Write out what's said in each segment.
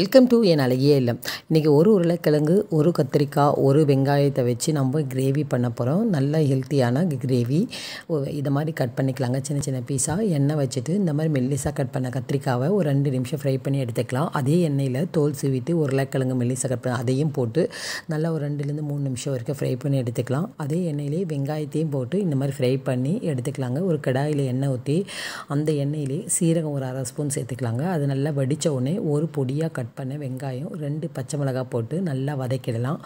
welcome to என் அழகிய இல்லம் இன்றைக்கி ஒரு உருளைக்கிழங்கு ஒரு கத்திரிக்காய் ஒரு வெங்காயத்தை வச்சு நம்ம கிரேவி பண்ண போகிறோம் நல்ல ஹெல்த்தியான கிரேவி இதை மாதிரி கட் பண்ணிக்கலாங்க சின்ன சின்ன பீஸாக எண்ணெய் வச்சுட்டு இந்த மாதிரி மெல்லிசாக கட் பண்ண கத்திரிக்காவை ஒரு ரெண்டு நிமிஷம் ஃப்ரை பண்ணி எடுத்துக்கலாம் அதே எண்ணெயில் தோல் சீவிட்டு உருளைக்கிழங்கு மெல்லிசாக கட் பண்ண அதையும் போட்டு நல்லா ஒரு ரெண்டுலேருந்து மூணு நிமிஷம் வரைக்கும் ஃப்ரை பண்ணி எடுத்துக்கலாம் அதே எண்ணெயிலே வெங்காயத்தையும் போட்டு இந்த மாதிரி ஃப்ரை பண்ணி எடுத்துக்கலாங்க ஒரு கடாயில் எண்ணெய் ஊற்றி அந்த எண்ணெயிலே சீரகம் ஒரு அரை ஸ்பூன் சேர்த்துக்கலாங்க அது நல்லா வடித்த உடனே ஒரு பொடியாக கட் கட் பண்ண வெங்காயம் ரெண்டு பச்சை மிளகாய் போட்டு நல்லா வதக்கிடலாம்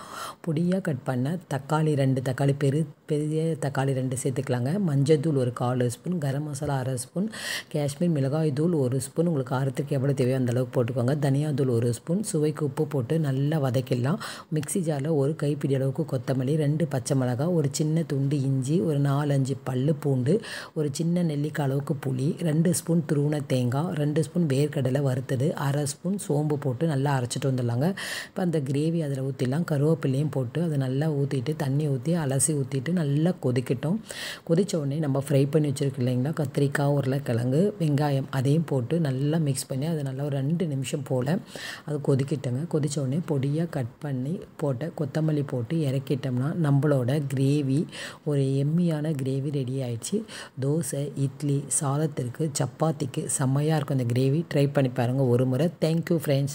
பொடியாக கட் பண்ண தக்காளி ரெண்டு தக்காளி பெரு பெரிய தக்காளி ரெண்டு சேர்த்துக்கலாங்க மஞ்சத்தூள் ஒரு கால் ஸ்பூன் கரம் மசாலா அரை ஸ்பூன் காஷ்மீர் மிளகாய் தூள் ஒரு ஸ்பூன் உங்களுக்கு காரத்துக்கு எவ்வளோ தேவையோ அந்தளவுக்கு போட்டுக்கோங்க தனியாத்தூள் ஒரு ஸ்பூன் சுவைக்கு உப்பு போட்டு நல்லா வதக்கிடலாம் மிக்சி ஜாரில் ஒரு கைப்பிடி அளவுக்கு கொத்தமல்லி ரெண்டு பச்சை மிளகாய் ஒரு சின்ன துண்டு இஞ்சி ஒரு நாலஞ்சு பல் பூண்டு ஒரு சின்ன நெல்லிக்காய் அளவுக்கு புளி ரெண்டு ஸ்பூன் திருவண தேங்காய் ரெண்டு ஸ்பூன் வேர்க்கடலை வறுத்தது அரை ஸ்பூன் சோம்பு போட்டு நல்லா அரைச்சிட்டு வந்துடலாங்க இப்போ அந்த கிரேவி அதில் ஊற்றிடலாம் கருவேப்பிலையும் போட்டு அதை நல்லா ஊற்றிட்டு தண்ணி ஊற்றி அலசி ஊற்றிட்டு நல்லா கொதிக்கட்டும் கொதித்த உடனே நம்ம ஃப்ரை பண்ணி வச்சுருக்கு இல்லைங்களா கத்திரிக்காய் உருளைக்கிழங்கு வெங்காயம் அதையும் போட்டு நல்லா மிக்ஸ் பண்ணி அதை நல்லா ஒரு ரெண்டு நிமிஷம் போல் அது கொதிக்கிட்டோங்க கொதித்த உடனே பொடியாக கட் பண்ணி போட்ட கொத்தமல்லி போட்டு இறக்கிட்டோம்னா நம்மளோட கிரேவி ஒரு எம்மியான கிரேவி ரெடி ஆயிடுச்சு தோசை இட்லி சாதத்திற்கு சப்பாத்திக்கு செம்மையாக இருக்கும் அந்த கிரேவி ட்ரை பண்ணி பாருங்கள் ஒரு முறை தேங்க்யூ ஃப்ரெண்ட்ஸ்